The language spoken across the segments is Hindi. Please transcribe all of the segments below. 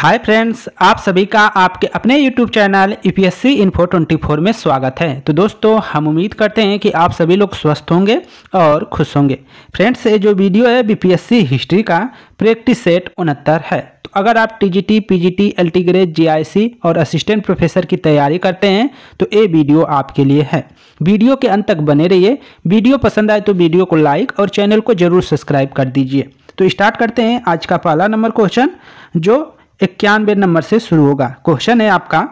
हाय फ्रेंड्स आप सभी का आपके अपने YouTube channel E P UPSC info four में स्वागत है तो दोस्तों हम उम्मीद करते हैं कि आप सभी लोग स्वस्थ होंगे और खुश होंगे फ्रेंड्स ये जो वीडियो है बी e सी हिस्ट्री का प्रैक्टिस सेट उनहत्तर है तो अगर आप T G T LT grade, C और असिस्टेंट प्रोफेसर की तैयारी करते हैं तो ये वीडियो आपके लिए है वीडियो के अंत तक बने रहिए वीडियो पसंद आए तो वीडियो को लाइक और चैनल को जरूर सब्सक्राइब कर दीजिए तो स्टार्ट करते हैं आज का पहला नंबर क्वेश्चन जो इक्यानवे नंबर से शुरू होगा क्वेश्चन है आपका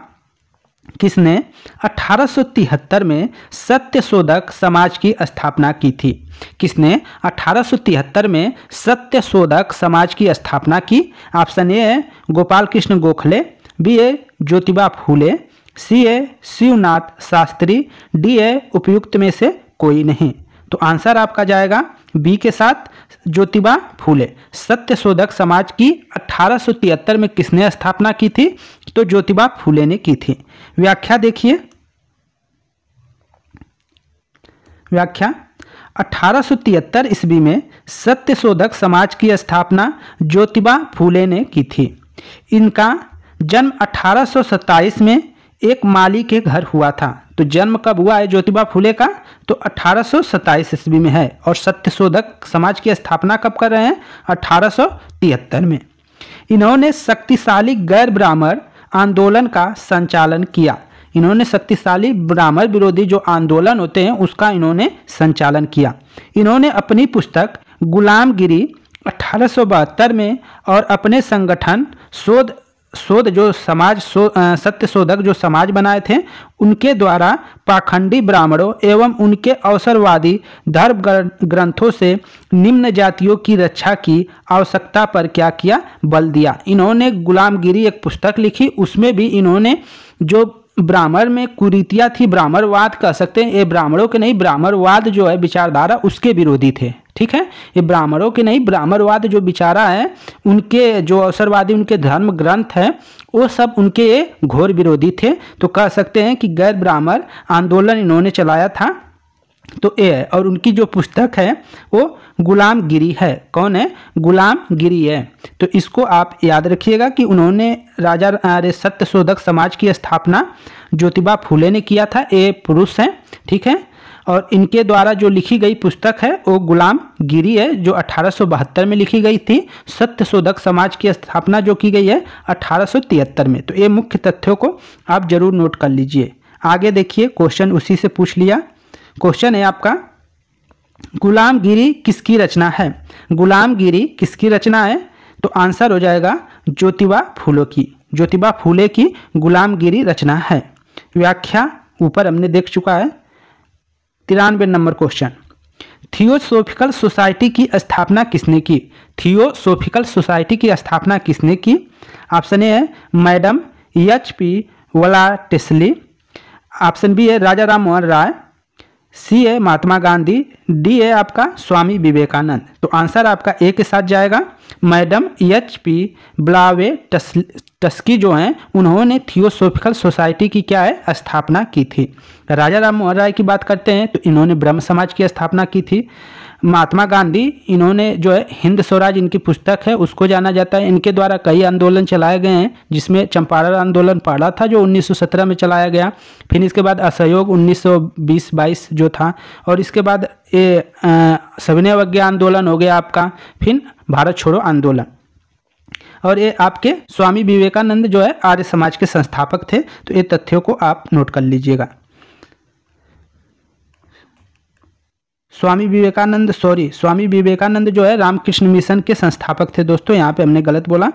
किसने अठारह में सत्य शोधक समाज की स्थापना की थी किसने अठारह में सत्य शोधक समाज की स्थापना की ऑप्शन ए है Gopal Krishna Gokhale B A Jyotiba Phule C A Shivnath Shastri D A उपयुक्त में से कोई नहीं तो आंसर आपका जाएगा बी के साथ ज्योतिबा फूले सत्य शोधक समाज की 1873 में किसने स्थापना की थी तो ज्योतिबा फूले ने की थी व्याख्या देखिए व्याख्या तिहत्तर ईस्वी में सत्य शोधक समाज की स्थापना ज्योतिबा फूले ने की थी इनका जन्म अठारह में एक माली के घर हुआ था तो जन्म कब हुआ है ज्योतिबा फुले का तो अठारह ईस्वी में है और सत्यशोधक समाज की स्थापना कब कर रहे हैं अठारह में इन्होंने शक्तिशाली गैर ब्राह्मण आंदोलन का संचालन किया इन्होंने शक्तिशाली ब्राह्मण विरोधी जो आंदोलन होते हैं उसका इन्होंने संचालन किया इन्होंने अपनी पुस्तक गुलामगिरी अठारह में और अपने संगठन शोध शोध जो समाज सो, सत्य शोधक जो समाज बनाए थे उनके द्वारा पाखंडी ब्राह्मणों एवं उनके अवसरवादी धर्म ग्रंथों से निम्न जातियों की रक्षा की आवश्यकता पर क्या किया बल दिया इन्होंने गुलामगिरी एक पुस्तक लिखी उसमें भी इन्होंने जो ब्राह्मण में कुरीतियाँ थी ब्राह्मणवाद कह सकते हैं ये ब्राह्मणों के नहीं ब्राह्मणवाद जो है विचारधारा उसके विरोधी थे ठीक है ये ब्राह्मणों के नहीं ब्राह्मणवाद जो विचारा है उनके जो अवसरवादी उनके धर्म ग्रंथ है वो सब उनके घोर विरोधी थे तो कह सकते हैं कि गैर ब्राह्मण आंदोलन इन्होंने चलाया था तो ये है और उनकी जो पुस्तक है वो गुलामगिरी है कौन है गुलाम गिरी है तो इसको आप याद रखिएगा कि उन्होंने राजा अरे सत्य शोधक समाज की स्थापना ज्योतिबा फूले ने किया था ये पुरुष हैं ठीक है और इनके द्वारा जो लिखी गई पुस्तक है वो गुलाम गिरी है जो अठारह में लिखी गई थी सत्य शोधक समाज की स्थापना जो की गई है अठारह में तो ये मुख्य तथ्यों को आप जरूर नोट कर लीजिए आगे देखिए क्वेश्चन उसी से पूछ लिया क्वेश्चन है आपका गुलामगिरी किसकी रचना है गुलामगिरी किसकी रचना है तो आंसर हो जाएगा ज्योतिबा फूलों की ज्योतिबा फूले की गुलामगिरी रचना है व्याख्या ऊपर हमने देख चुका है तिरानवे नंबर क्वेश्चन थियोसोफिकल सोसाइटी की स्थापना किसने की थियोसोफिकल सोसाइटी की स्थापना किसने की ऑप्शन ए है मैडम एच पी वला टेस्ली ऑप्शन बी है राजा राम मोहन राय सी है महात्मा गांधी डी है आपका स्वामी विवेकानंद तो आंसर आपका ए के साथ जाएगा मैडम एच पी ब्लावे टस टस्की जो हैं उन्होंने थियोसोफिकल सोसाइटी की क्या है स्थापना की थी राजा राम मोहन राय की बात करते हैं तो इन्होंने ब्रह्म समाज की स्थापना की थी महात्मा गांधी इन्होंने जो है हिंद स्वराज इनकी पुस्तक है उसको जाना जाता है इनके द्वारा कई आंदोलन चलाए गए हैं जिसमें चंपारण आंदोलन पाड़ा था जो 1917 में चलाया गया फिर इसके बाद असहयोग 1920-22 जो था और इसके बाद ये सविनय अवज्ञा आंदोलन हो गया आपका फिर भारत छोड़ो आंदोलन और ये आपके स्वामी विवेकानंद जो है आर्य समाज के संस्थापक थे तो ये तथ्यों को आप नोट कर लीजिएगा स्वामी विवेकानंद सॉरी स्वामी विवेकानंद जो है रामकृष्ण मिशन के संस्थापक थे दोस्तों यहाँ पे हमने गलत बोला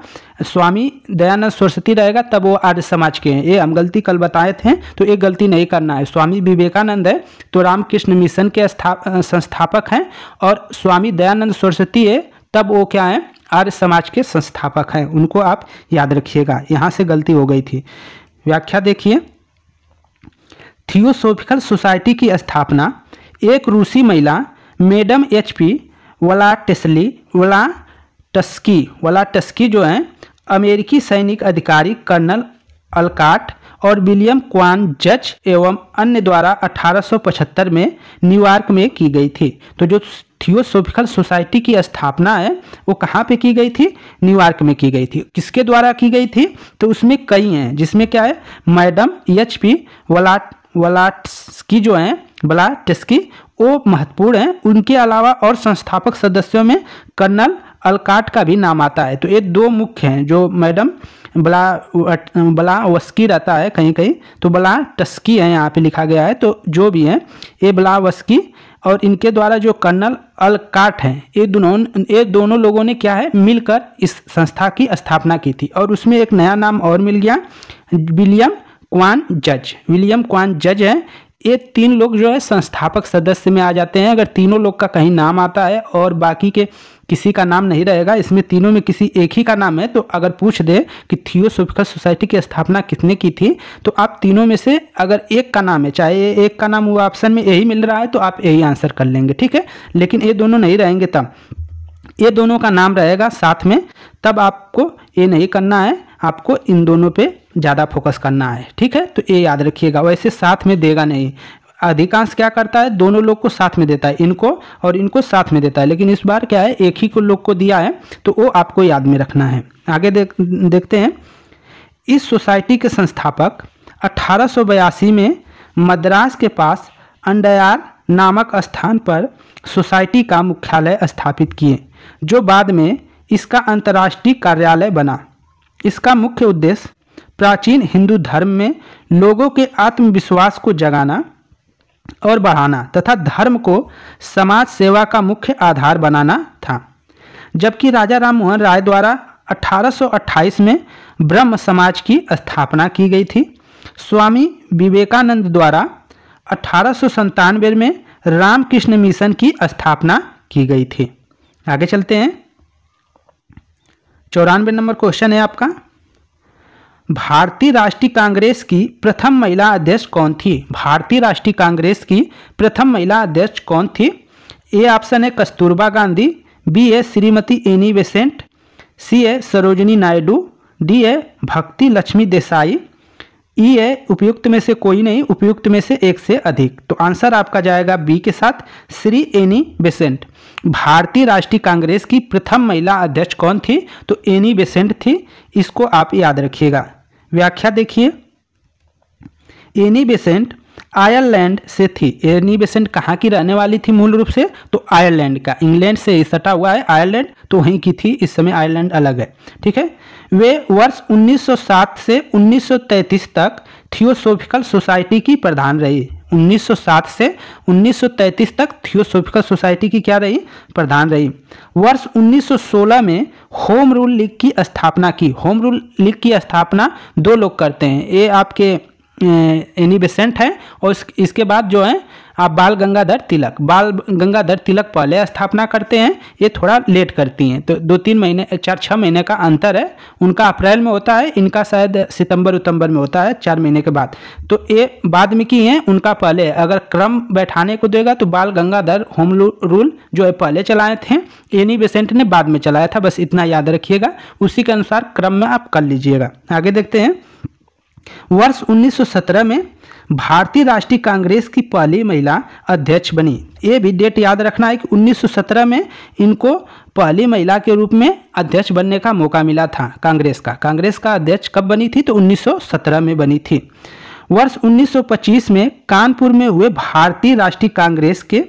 स्वामी दयानंद सरस्वती रहेगा तब वो आर्य समाज के हैं ये हम गलती कल बताए थे तो ये गलती नहीं करना है स्वामी विवेकानंद है तो रामकृष्ण मिशन के संस्थापक हैं और स्वामी दयानंद सरस्वती है तब वो क्या है आर्य समाज के संस्थापक हैं उनको आप याद रखिएगा यहाँ से गलती हो गई थी व्याख्या देखिए थियोसोफिकल सोसाइटी की स्थापना एक रूसी महिला मैडम एच पी वला टेस्ली वला टस्की वला टस्की जो हैं अमेरिकी सैनिक अधिकारी कर्नल अलकाट और विलियम क्वान जज एवं अन्य द्वारा 1875 में न्यूयॉर्क में की गई थी तो जो थियोसोफिकल सोसाइटी की स्थापना है वो कहाँ पे की गई थी न्यूयॉर्क में की गई थी किसके द्वारा की गई थी तो उसमें कई हैं जिसमें क्या है मैडम एच पी वलाट वलाट्स की जो हैं ब्लाटेस्की वो महत्वपूर्ण हैं उनके अलावा और संस्थापक सदस्यों में कर्नल अलकाट का भी नाम आता है तो ये दो मुख्य हैं जो मैडम बला बला वस्की रहता है कहीं कहीं तो बला टस्की है यहाँ पे लिखा गया है तो जो भी हैं ये बला वस्की और इनके द्वारा जो कर्नल अलकाट हैं ये दोनों ये दोनों लोगों ने क्या है मिलकर इस संस्था की स्थापना की थी और उसमें एक नया नाम और मिल गया विलियम क्वान जज विलियम क्वान जज है ये तीन लोग जो है संस्थापक सदस्य में आ जाते हैं अगर तीनों लोग का कहीं नाम आता है और बाकी के किसी का नाम नहीं रहेगा इसमें तीनों में किसी एक ही का नाम है तो अगर पूछ दे कि थियोसोफिकल सोसाइटी की स्थापना किसने की थी तो आप तीनों में से अगर एक का नाम है चाहे एक का नाम हुआ ऑप्शन में यही मिल रहा है तो आप यही आंसर कर लेंगे ठीक है लेकिन ये दोनों नहीं रहेंगे तब ये दोनों का नाम रहेगा साथ में तब आपको ये नहीं करना है आपको इन दोनों पे ज़्यादा फोकस करना है ठीक है तो ये याद रखिएगा वैसे साथ में देगा नहीं अधिकांश क्या करता है दोनों लोग को साथ में देता है इनको और इनको साथ में देता है लेकिन इस बार क्या है एक ही को लोग को दिया है तो वो आपको याद में रखना है आगे देख देखते हैं इस सोसाइटी के संस्थापक अठारह में मद्रास के पास अंडयार नामक स्थान पर सोसाइटी का मुख्यालय स्थापित किए जो बाद में इसका अंतर्राष्ट्रीय कार्यालय बना इसका मुख्य उद्देश्य प्राचीन हिंदू धर्म में लोगों के आत्मविश्वास को जगाना और बढ़ाना तथा धर्म को समाज सेवा का मुख्य आधार बनाना था जबकि राजा राम मोहन राय द्वारा 1828 में ब्रह्म समाज की स्थापना की गई थी स्वामी विवेकानंद द्वारा अठारह में रामकृष्ण मिशन की स्थापना की गई थी आगे चलते हैं चौरानवे नंबर क्वेश्चन है आपका भारतीय राष्ट्रीय कांग्रेस की प्रथम महिला अध्यक्ष कौन थी भारतीय राष्ट्रीय कांग्रेस की प्रथम महिला अध्यक्ष कौन थी ए ऑप्शन है कस्तूरबा गांधी बी है श्रीमती एनी बेसेंट सी है सरोजनी नायडू डी है भक्ति लक्ष्मी देसाई ई है उपयुक्त में से कोई नहीं उपयुक्त में से एक से अधिक तो आंसर आपका जाएगा बी के साथ श्री एनी बेसेंट भारतीय राष्ट्रीय कांग्रेस की प्रथम महिला अध्यक्ष कौन थी तो एनी बेसेंट थी इसको आप याद रखिएगा व्याख्या देखिए एनी बेसेंट आयरलैंड से थी एनी बेसेंट कहाँ की रहने वाली थी मूल रूप से तो आयरलैंड का इंग्लैंड से सटा हुआ है आयरलैंड तो वहीं की थी इस समय आयरलैंड अलग है ठीक है वे वर्ष 1907 से 1933 तक थियोसोफिकल सोसाइटी की प्रधान रही 1907 से 1933 तक थियोसोफिकल सोसाइटी की क्या रही प्रधान रही वर्ष 1916 में होम रूल लीग की स्थापना की होम रूल लीग की स्थापना दो लोग करते हैं ये आपके एनी बेसेंट है और इसके बाद जो है आप बाल गंगाधर तिलक बाल गंगाधर तिलक पहले स्थापना करते हैं ये थोड़ा लेट करती हैं तो दो तीन महीने चार छः महीने का अंतर है उनका अप्रैल में होता है इनका शायद सितंबर उतंबर में होता है चार महीने के बाद तो ये बाद में की हैं उनका पहले अगर क्रम बैठाने को देगा तो बाल गंगाधर होम रूल जो है पहले चलाए थे एनी बेसेंट ने बाद में चलाया था बस इतना याद रखिएगा उसी के अनुसार क्रम में आप कर लीजिएगा आगे देखते हैं वर्ष 1917 में भारतीय राष्ट्रीय कांग्रेस की पहली महिला अध्यक्ष बनी ये भी डेट याद रखना है कि 1917 में इनको पहली महिला के रूप में अध्यक्ष बनने का मौका मिला था कांग्रेस का कांग्रेस का अध्यक्ष कब बनी थी तो 1917 में बनी थी वर्ष 1925 में कानपुर में हुए भारतीय राष्ट्रीय कांग्रेस के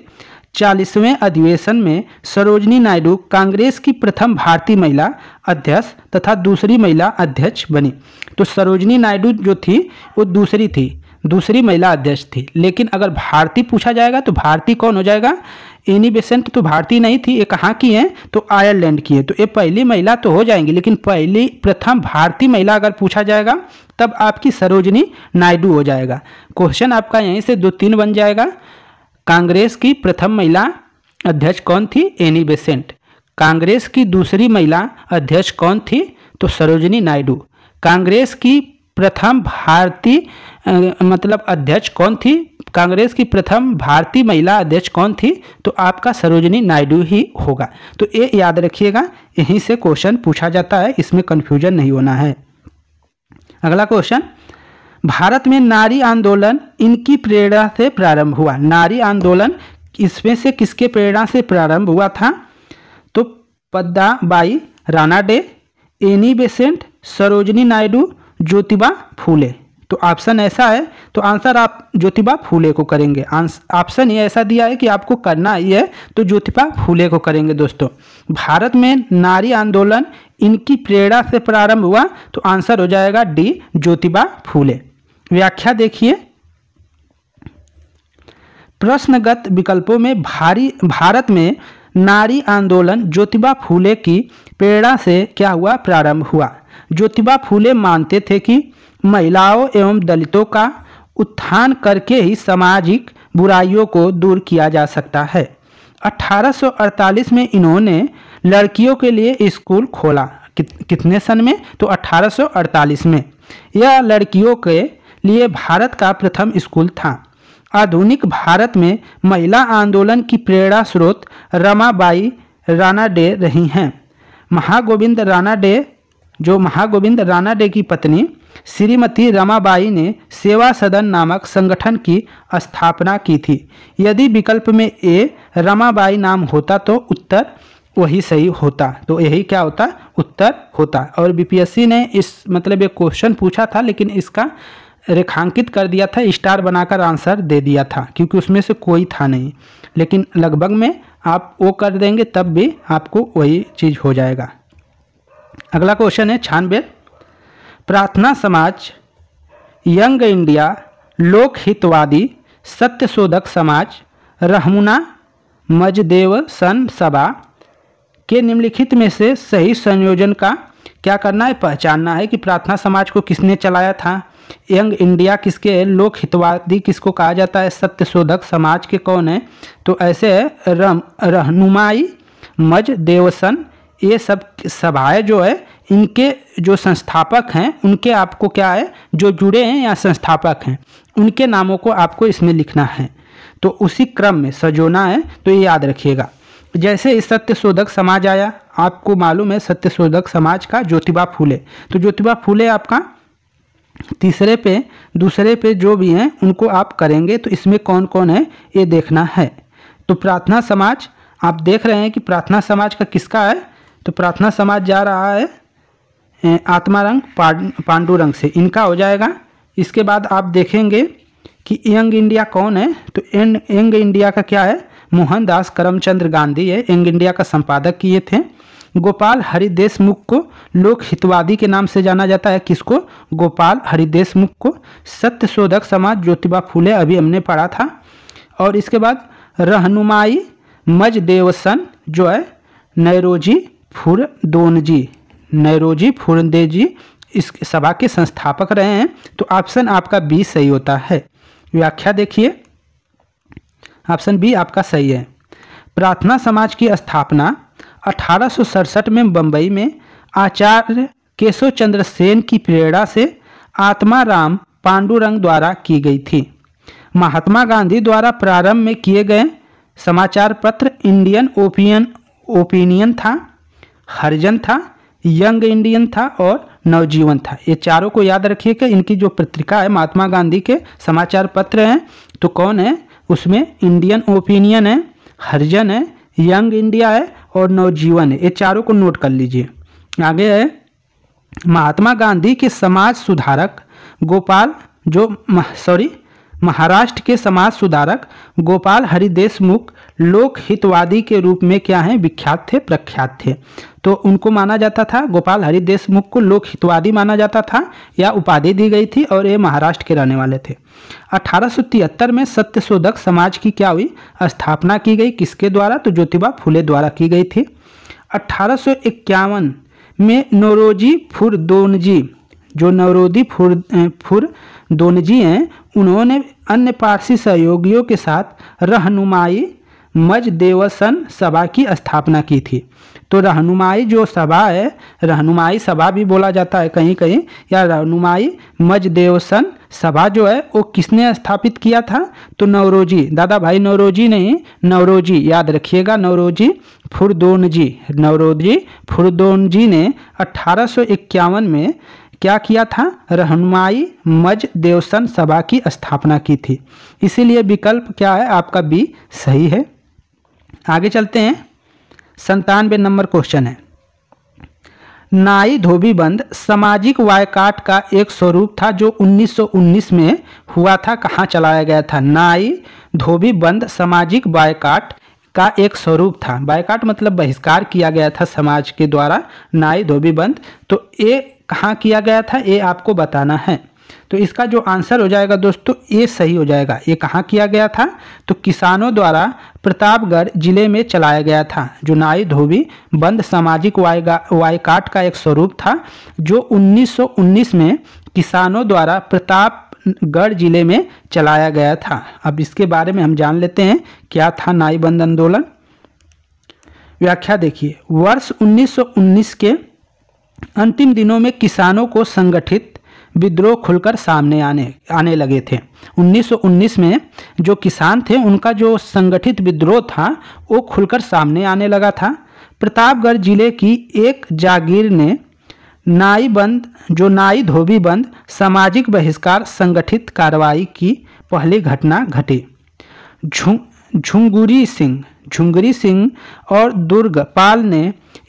चालीसवें अधिवेशन में सरोजनी नायडू कांग्रेस की प्रथम भारतीय महिला अध्यक्ष तथा दूसरी महिला अध्यक्ष बनी तो सरोजनी नायडू जो थी वो दूसरी थी दूसरी महिला अध्यक्ष थी लेकिन अगर भारतीय पूछा जाएगा तो भारतीय कौन हो जाएगा एनी बेसेंट तो भारतीय नहीं थी ये कहाँ की हैं तो आयरलैंड की है तो ये पहली महिला तो हो जाएंगी लेकिन पहली प्रथम भारतीय महिला अगर पूछा जाएगा तब आपकी सरोजनी नायडू हो जाएगा क्वेश्चन आपका यहीं से दो तीन बन जाएगा कांग्रेस की प्रथम महिला अध्यक्ष कौन थी एनी बेसेंट कांग्रेस की दूसरी महिला अध्यक्ष कौन थी तो सरोजनी नायडू कांग्रेस की प्रथम भारतीय मतलब अध्यक्ष कौन थी कांग्रेस की प्रथम भारतीय महिला अध्यक्ष कौन थी तो आपका सरोजनी नायडू ही होगा तो ये याद रखिएगा यहीं से क्वेश्चन पूछा जाता है इसमें कन्फ्यूजन नहीं होना है अगला क्वेश्चन भारत में नारी आंदोलन इनकी प्रेरणा से प्रारंभ हुआ नारी आंदोलन इसमें से किसके प्रेरणा से प्रारंभ हुआ था तो पद्दा बाई डे एनी बेसेंट सरोजनी नायडू ज्योतिबा फूले तो ऑप्शन ऐसा है तो आंसर आप ज्योतिबा फूले को करेंगे ऑप्शन ये ऐसा दिया है कि आपको करना ही है तो ज्योतिबा फूले को करेंगे दोस्तों भारत में नारी आंदोलन इनकी प्रेरणा से प्रारंभ हुआ तो आंसर हो जाएगा डी ज्योतिबा फूले व्याख्या देखिए प्रश्नगत विकल्पों में भारी भारत में नारी आंदोलन ज्योतिबा फूले की प्रेरणा से क्या हुआ प्रारंभ हुआ ज्योतिबा फूले मानते थे कि महिलाओं एवं दलितों का उत्थान करके ही सामाजिक बुराइयों को दूर किया जा सकता है 1848 में इन्होंने लड़कियों के लिए स्कूल खोला कितने सन में तो 1848 में यह लड़कियों के लिए भारत का प्रथम स्कूल था आधुनिक भारत में महिला आंदोलन की प्रेरणा स्रोत रमाबाई राणा डे रही हैं महागोविंद राणा डे जो महागोविंद राणा डे की पत्नी श्रीमती रमाबाई ने सेवा सदन नामक संगठन की स्थापना की थी यदि विकल्प में ए रमाबाई नाम होता तो उत्तर वही सही होता तो यही क्या होता उत्तर होता और बीपीएससी ने इस मतलब एक क्वेश्चन पूछा था लेकिन इसका रेखांकित कर दिया था स्टार बनाकर आंसर दे दिया था क्योंकि उसमें से कोई था नहीं लेकिन लगभग में आप वो कर देंगे तब भी आपको वही चीज़ हो जाएगा अगला क्वेश्चन है छानबे प्रार्थना समाज यंग इंडिया लोक सत्य सत्यशोधक समाज रहमुना मजदेव सन सभा के निम्नलिखित में से सही संयोजन का क्या करना है पहचानना है कि प्रार्थना समाज को किसने चलाया था यंग इंडिया किसके लोक हितवादी किसको कहा जाता है सत्य शोधक समाज के कौन है तो ऐसे रम रहनुमाई मज देवसन ये सब सभाएं जो है इनके जो संस्थापक हैं उनके आपको क्या है जो जुड़े हैं या संस्थापक हैं उनके नामों को आपको इसमें लिखना है तो उसी क्रम में सजोना है तो ये याद रखिएगा जैसे इस सत्यशोधक समाज आया आपको मालूम है सत्यशोधक समाज का ज्योतिबा फूले तो ज्योतिबा फूले आपका तीसरे पे दूसरे पे जो भी हैं उनको आप करेंगे तो इसमें कौन कौन है ये देखना है तो प्रार्थना समाज आप देख रहे हैं कि प्रार्थना समाज का किसका है तो प्रार्थना समाज जा रहा है आत्मा रंग पांडु रंग से इनका हो जाएगा इसके बाद आप देखेंगे कि यंग इंडिया कौन है तो यंग इंडिया का क्या है मोहनदास करमचंद्र गांधी है यंग इंडिया का संपादक किए थे गोपाल हरिदेशमुख को लोक हितवादी के नाम से जाना जाता है किसको गोपाल हरिदेशमुख को सत्य शोधक समाज ज्योतिबा फूले अभी हमने पढ़ा था और इसके बाद रहनुमाई मज देवसन जो है नैरोजी जी नैरोजी फुरदे जी इस सभा के संस्थापक रहे हैं तो ऑप्शन आपका बी सही होता है व्याख्या देखिए ऑप्शन बी आपका सही है प्रार्थना समाज की स्थापना अठारह में बंबई में आचार्य केशव चंद्र सेन की प्रेरणा से आत्मा राम पांडुरंग द्वारा की गई थी महात्मा गांधी द्वारा प्रारंभ में किए गए समाचार पत्र इंडियन ओपिनियन ओपिनियन था हरिजन था यंग इंडियन था और नवजीवन था ये चारों को याद रखिए कि इनकी जो पत्रिका है महात्मा गांधी के समाचार पत्र हैं तो कौन है उसमें इंडियन ओपिनियन है हरिजन है यंग इंडिया है और नवजीवन ये चारों को नोट कर लीजिए आगे है महात्मा गांधी के समाज सुधारक गोपाल जो सॉरी महाराष्ट्र के समाज सुधारक गोपाल हरिदेशमुख लोक हितवादी के रूप में क्या हैं विख्यात थे प्रख्यात थे तो उनको माना जाता था गोपाल हरि देशमुख को लोक हितवादी माना जाता था या उपाधि दी गई थी और ये महाराष्ट्र के रहने वाले थे अठारह में सत्यशोधक समाज की क्या हुई स्थापना की गई किसके द्वारा तो ज्योतिबा फुले द्वारा की गई थी अठारह में नोरोजी फुरदोनजी जो नवरोदी फुर फुरदोनजी हैं उन्होंने अन्य पारसी सहयोगियों के साथ रहनुमाई मज देवसन सभा की स्थापना की थी तो रहनुमाई जो सभा है रहनुमाई सभा भी बोला जाता है कहीं कहीं या रहनुमाई मजदेवसन सभा जो है वो किसने स्थापित किया था तो नवरोजी दादा भाई नवरोजी नहीं नवरोजी याद रखिएगा नवरोजी फुरदोन जी नवरोजी फुरदोन जी ने अट्ठारह में क्या किया था रहनुमाई मज देवसन सभा की स्थापना की थी इसीलिए विकल्प क्या है आपका बी सही है आगे चलते हैं संतानवे नंबर क्वेश्चन है नाई धोबी बंद सामाजिक वायकाट का एक स्वरूप था जो 1919 में हुआ था कहाँ चलाया गया था नाई धोबी बंद सामाजिक वायकाट का एक स्वरूप था बायकाट मतलब बहिष्कार किया गया था समाज के द्वारा नाई धोबी बंद तो ये कहाँ किया गया था ये आपको बताना है तो इसका जो आंसर हो जाएगा दोस्तों ये सही हो जाएगा ये कहाँ किया गया था तो किसानों द्वारा प्रतापगढ़ जिले में चलाया गया था जो नाई धोबी बंद सामाजिक वायकाट का एक स्वरूप था जो 1919 में किसानों द्वारा प्रतापगढ़ जिले में चलाया गया था अब इसके बारे में हम जान लेते हैं क्या था नाई बंद आंदोलन व्याख्या देखिए वर्ष 1919 के अंतिम दिनों में किसानों को संगठित विद्रोह खुलकर सामने आने आने लगे थे 1919 में जो किसान थे उनका जो संगठित विद्रोह था वो खुलकर सामने आने लगा था प्रतापगढ़ जिले की एक जागीर ने नाई बंद जो नाई धोबी बंद सामाजिक बहिष्कार संगठित कार्रवाई की पहली घटना घटी जुं, सिंह झुंगरी सिंह और दुर्गपाल ने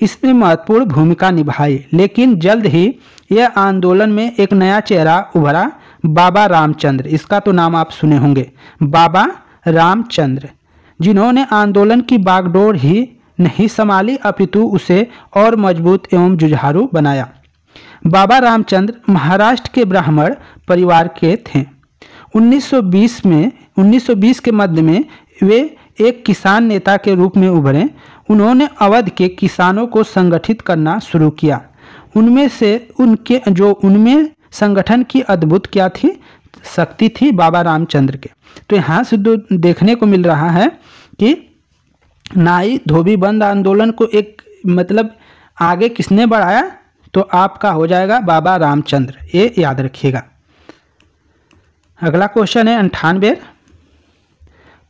इसमें महत्वपूर्ण भूमिका निभाई लेकिन जल्द ही यह आंदोलन में एक नया चेहरा उभरा बाबा रामचंद्र इसका तो नाम आप सुने होंगे बाबा रामचंद्र जिन्होंने आंदोलन की बागडोर ही नहीं संभाली अपितु उसे और मजबूत एवं जुझारू बनाया बाबा रामचंद्र महाराष्ट्र के ब्राह्मण परिवार के थे 1920 में 1920 के मध्य में वे एक किसान नेता के रूप में उभरे उन्होंने अवध के किसानों को संगठित करना शुरू किया उनमें से उनके जो उनमें संगठन की अद्भुत क्या थी शक्ति थी बाबा रामचंद्र के तो यहाँ से देखने को मिल रहा है कि नाई धोबी बंद आंदोलन को एक मतलब आगे किसने बढ़ाया तो आपका हो जाएगा बाबा रामचंद्र ये याद रखिएगा अगला क्वेश्चन है अंठानवे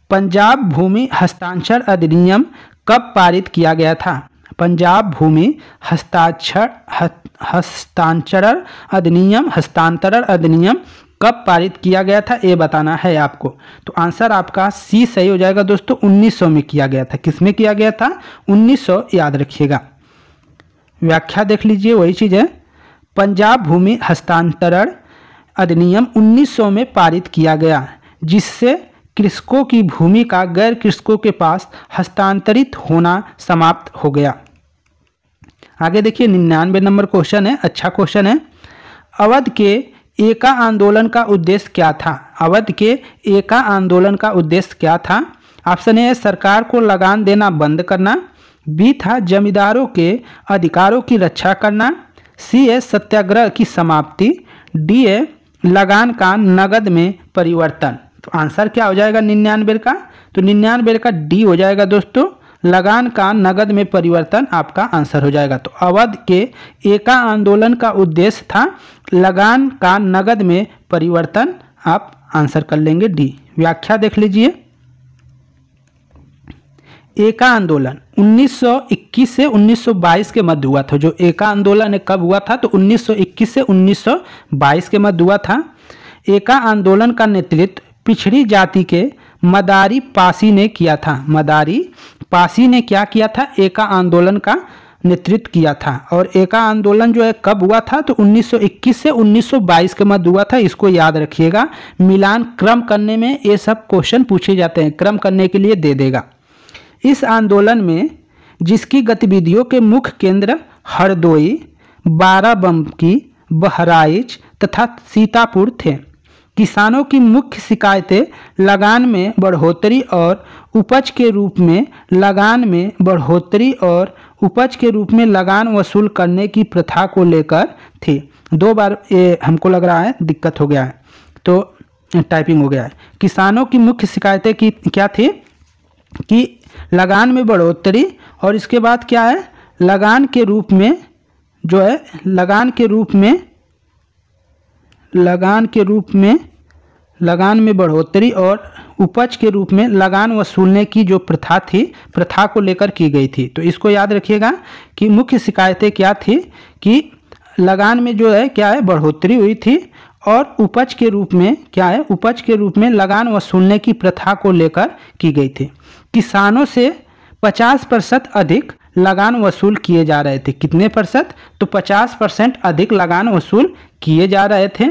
पंजाब भूमि हस्तांतरण अधिनियम कब पारित किया गया था पंजाब भूमि हस्ताक्षर हस्तांतरण अधिनियम हस्तांतरण अधिनियम कब पारित किया गया था ये बताना है आपको तो आंसर आपका सी सही हो जाएगा दोस्तों 1900 में किया गया था किस में किया गया था 1900 याद रखिएगा व्याख्या देख लीजिए वही चीज़ है पंजाब भूमि हस्तांतरण अधिनियम 1900 में पारित किया गया जिससे कृषकों की भूमि का गैर कृषकों के पास हस्तांतरित होना समाप्त हो गया आगे देखिए निन्यानवे नंबर क्वेश्चन है अच्छा क्वेश्चन है अवध के एका आंदोलन का उद्देश्य क्या था अवध के एका आंदोलन का उद्देश्य क्या था ऑप्शन ए सरकार को लगान देना बंद करना बी था जमींदारों के अधिकारों की रक्षा करना सी है सत्याग्रह की समाप्ति डी है लगान का नगद में परिवर्तन तो आंसर क्या हो जाएगा निन्यानवे का तो निन्यानवे का डी हो जाएगा दोस्तों लगान का नगद में परिवर्तन आपका आंसर हो जाएगा तो अवध के एका आंदोलन का उद्देश्य था लगान का नगद में परिवर्तन आप आंसर कर लेंगे डी व्याख्या देख लीजिए एका आंदोलन 1921 से 1922 के मध्य हुआ था जो एका आंदोलन कब हुआ था तो 1921 से 1922 के मध्य हुआ था एका आंदोलन का नेतृत्व पिछड़ी जाति के मदारी पासी ने किया था मदारी पासी ने क्या किया था एका आंदोलन का नेतृत्व किया था और एका आंदोलन जो है कब हुआ था तो 1921 से 1922 के मध्य हुआ था इसको याद रखिएगा मिलान क्रम करने में ये सब क्वेश्चन पूछे जाते हैं क्रम करने के लिए दे देगा इस आंदोलन में जिसकी गतिविधियों के मुख्य केंद्र हरदोई बाराबंकी बहराइच तथा सीतापुर थे किसानों की मुख्य शिकायतें लगान में बढ़ोतरी और उपज के रूप में लगान में बढ़ोतरी और उपज के रूप में लगान वसूल करने की प्रथा को लेकर थी दो बार ये हमको लग रहा है दिक्कत हो गया है तो टाइपिंग हो गया है किसानों की मुख्य शिकायतें की क्या थी कि लगान में बढ़ोतरी और इसके बाद क्या है लगान के रूप में जो है लगान के रूप में लगान के रूप में लगान में बढ़ोतरी और उपज के रूप में लगान वसूलने की जो प्रथा थी प्रथा को लेकर की गई थी तो इसको याद रखिएगा कि मुख्य शिकायतें क्या थी कि लगान में जो है क्या है बढ़ोतरी हुई थी और उपज के रूप में क्या है उपज के रूप में लगान वसूलने की प्रथा को लेकर की गई थी किसानों से 50 प्रतिशत अधिक लगान वसूल किए जा रहे थे कितने प्रतिशत तो 50 परसेंट अधिक लगान वसूल किए जा रहे थे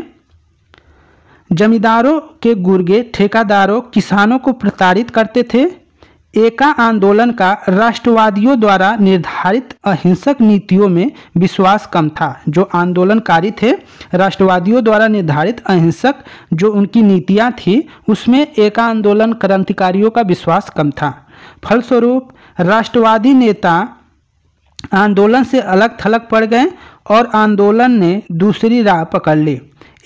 जमींदारों के गुर्गे ठेकादारों किसानों को प्रताड़ित करते थे एका आंदोलन का राष्ट्रवादियों द्वारा निर्धारित अहिंसक नीतियों में विश्वास कम था जो आंदोलनकारी थे राष्ट्रवादियों द्वारा निर्धारित अहिंसक जो उनकी नीतियाँ थी उसमें एका आंदोलन क्रांतिकारियों का विश्वास कम था फलस्वरूप राष्ट्रवादी नेता आंदोलन से अलग थलग पड़ गए और आंदोलन ने दूसरी राह पकड़ ली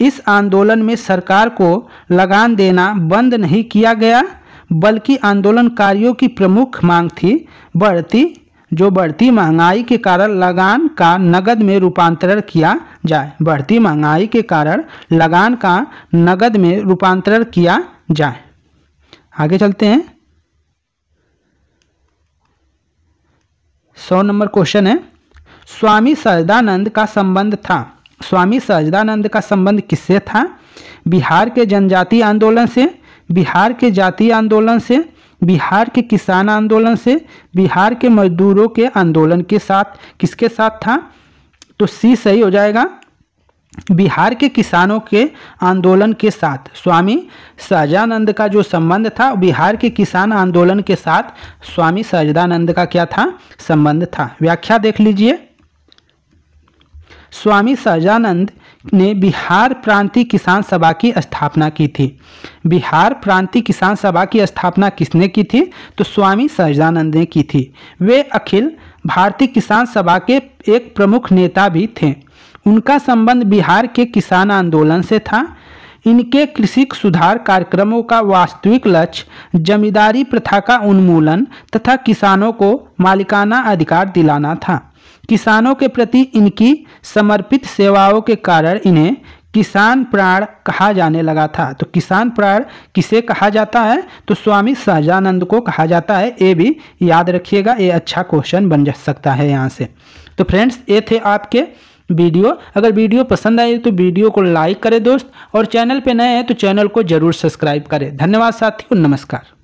इस आंदोलन में सरकार को लगान देना बंद नहीं किया गया बल्कि आंदोलनकारियों की प्रमुख मांग थी बढ़ती जो बढ़ती महंगाई के कारण लगान का नगद में रूपांतरण किया जाए बढ़ती महंगाई के कारण लगान का नगद में रूपांतरण किया जाए आगे चलते हैं सौ नंबर क्वेश्चन है स्वामी सहजदानंद का संबंध था स्वामी सहजदानंद का संबंध किससे था बिहार के जनजातीय आंदोलन से बिहार के जाति आंदोलन से बिहार के किसान आंदोलन से बिहार के मजदूरों के आंदोलन के साथ किसके साथ था तो सी सही हो जाएगा बिहार के किसानों के आंदोलन के साथ स्वामी सहजानंद का जो संबंध था बिहार के किसान आंदोलन के साथ स्वामी सहजानंद का क्या था संबंध था व्याख्या देख लीजिए स्वामी सहजानंद ने बिहार प्रांति किसान सभा की स्थापना की थी बिहार प्रांति किसान सभा की स्थापना किसने की थी तो स्वामी सहजानंद ने की थी वे अखिल भारतीय किसान सभा के एक प्रमुख नेता भी थे उनका संबंध बिहार के किसान आंदोलन से था इनके कृषि सुधार कार्यक्रमों का वास्तविक लक्ष्य जमींदारी प्रथा का उन्मूलन तथा किसानों को मालिकाना अधिकार दिलाना था किसानों के प्रति इनकी समर्पित सेवाओं के कारण इन्हें किसान प्राण कहा जाने लगा था तो किसान प्राण किसे कहा जाता है तो स्वामी सहजानंद को कहा जाता है ये भी याद रखिएगा ये अच्छा क्वेश्चन बन जा सकता है यहाँ से तो फ्रेंड्स ये थे आपके वीडियो अगर वीडियो पसंद आए तो वीडियो को लाइक करें दोस्त और चैनल पर नए हैं तो चैनल को जरूर सब्सक्राइब करें धन्यवाद साथियों नमस्कार